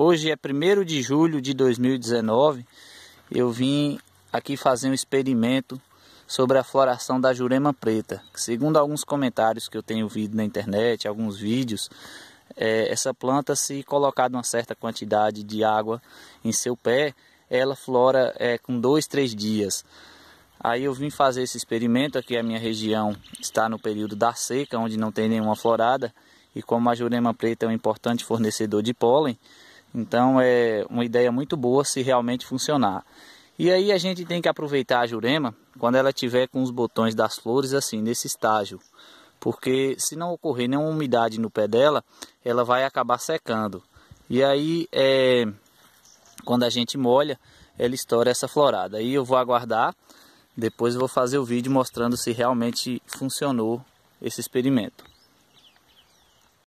Hoje é 1 de julho de 2019. Eu vim aqui fazer um experimento sobre a floração da jurema preta. Segundo alguns comentários que eu tenho ouvido na internet, alguns vídeos, é, essa planta, se colocada uma certa quantidade de água em seu pé, ela flora é, com dois, três dias. Aí eu vim fazer esse experimento aqui. A minha região está no período da seca, onde não tem nenhuma florada. E como a jurema preta é um importante fornecedor de pólen, então é uma ideia muito boa se realmente funcionar. E aí a gente tem que aproveitar a jurema quando ela tiver com os botões das flores assim, nesse estágio. Porque se não ocorrer nenhuma umidade no pé dela, ela vai acabar secando. E aí, é, quando a gente molha, ela estoura essa florada. Aí eu vou aguardar, depois eu vou fazer o vídeo mostrando se realmente funcionou esse experimento.